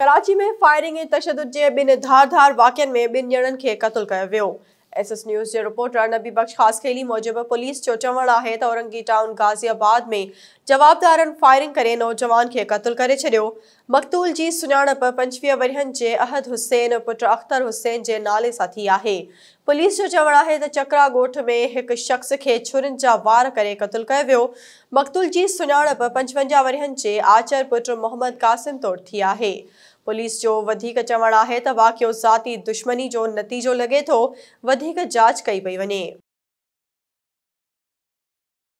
कराची में फायरिंग तशद बिन धारधार वाक्य में बिन जणन के क़त्ल किया वो एस एस न्यूज के रिपोर्टर नबी बख्श खेली मूजिब पुलिस जो चवणु आहे त औरंगी टाउन गाज़ियाबाद में जवाबदार फायरिंग करे नौजवान खे क़तल करे मक़तूल की सुणप पंजवीह वरहनि के अहद हुसैन पुट अख्तर हुसैन के नाले से थी है पुलिस जो चवण आहे त चक्रा ॻोठ में एक शख़्स के छुरी जा वार करे क़तल कयो मक़तूल की सुणप पंजवंजाह वरहन जे आचर पुट मोहम्मद कासिम तौर थी है पुलिस जो વધીક ચવણ वाक्य त दुश्मनी जो नतीजो लगे तो जांच कई पी वे